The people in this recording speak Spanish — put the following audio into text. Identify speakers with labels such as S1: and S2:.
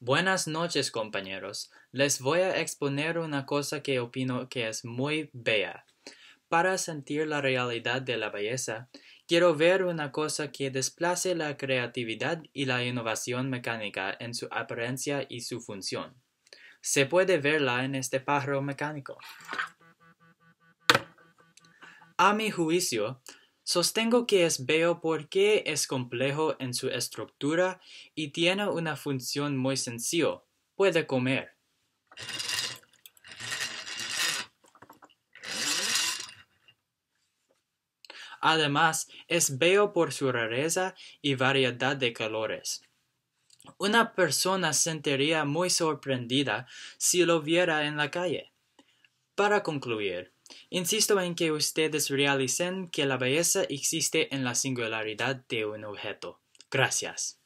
S1: Buenas noches, compañeros. Les voy a exponer una cosa que opino que es muy bella. Para sentir la realidad de la belleza, quiero ver una cosa que desplace la creatividad y la innovación mecánica en su apariencia y su función. Se puede verla en este pájaro mecánico. A mi juicio, Sostengo que es bello porque es complejo en su estructura y tiene una función muy sencilla. Puede comer. Además, es bello por su rareza y variedad de colores. Una persona se sentiría muy sorprendida si lo viera en la calle. Para concluir, Insisto en que ustedes realicen que la belleza existe en la singularidad de un objeto. Gracias.